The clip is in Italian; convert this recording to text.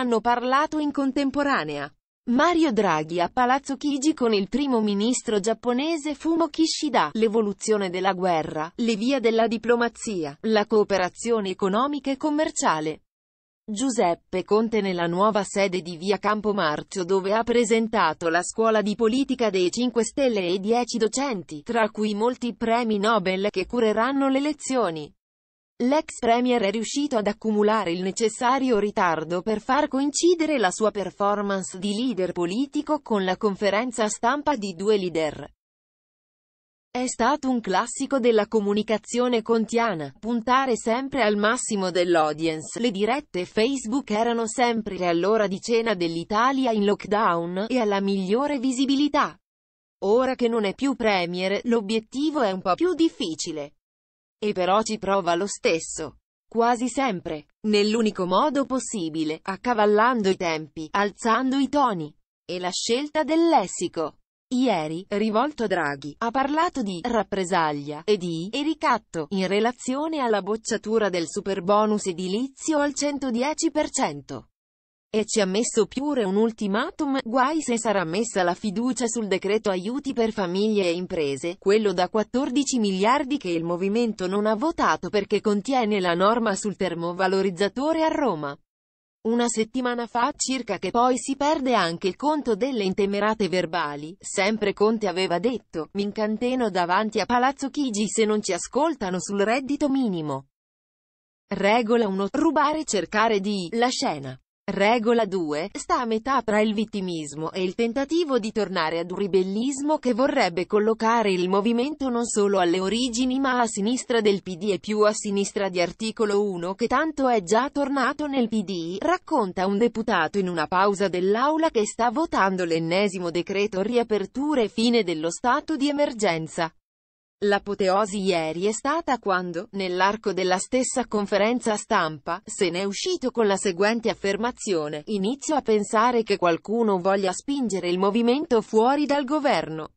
hanno parlato in contemporanea. Mario Draghi a Palazzo Chigi con il primo ministro giapponese Fumo Kishida, l'evoluzione della guerra, le vie della diplomazia, la cooperazione economica e commerciale. Giuseppe Conte nella nuova sede di Via Campomarcio dove ha presentato la scuola di politica dei 5 Stelle e 10 docenti, tra cui molti premi Nobel che cureranno le lezioni. L'ex premier è riuscito ad accumulare il necessario ritardo per far coincidere la sua performance di leader politico con la conferenza stampa di due leader. È stato un classico della comunicazione contiana, puntare sempre al massimo dell'audience. Le dirette Facebook erano sempre all'ora di cena dell'Italia in lockdown, e alla migliore visibilità. Ora che non è più premier, l'obiettivo è un po' più difficile e però ci prova lo stesso. Quasi sempre, nell'unico modo possibile, accavallando i tempi, alzando i toni. E la scelta del lessico. Ieri, rivolto a Draghi, ha parlato di rappresaglia e di e ricatto in relazione alla bocciatura del superbonus edilizio al 110%. E ci ha messo pure un ultimatum, guai se sarà messa la fiducia sul decreto aiuti per famiglie e imprese, quello da 14 miliardi che il movimento non ha votato perché contiene la norma sul termovalorizzatore a Roma. Una settimana fa circa che poi si perde anche il conto delle intemerate verbali, sempre Conte aveva detto, mi incanteno davanti a Palazzo Chigi se non ci ascoltano sul reddito minimo. Regola 1. Rubare e cercare di, la scena. Regola 2, sta a metà tra il vittimismo e il tentativo di tornare ad un ribellismo che vorrebbe collocare il movimento non solo alle origini ma a sinistra del PD e più a sinistra di articolo 1 che tanto è già tornato nel PD, racconta un deputato in una pausa dell'aula che sta votando l'ennesimo decreto riaperture e fine dello stato di emergenza. L'apoteosi ieri è stata quando, nell'arco della stessa conferenza stampa, se n'è uscito con la seguente affermazione, inizio a pensare che qualcuno voglia spingere il movimento fuori dal governo.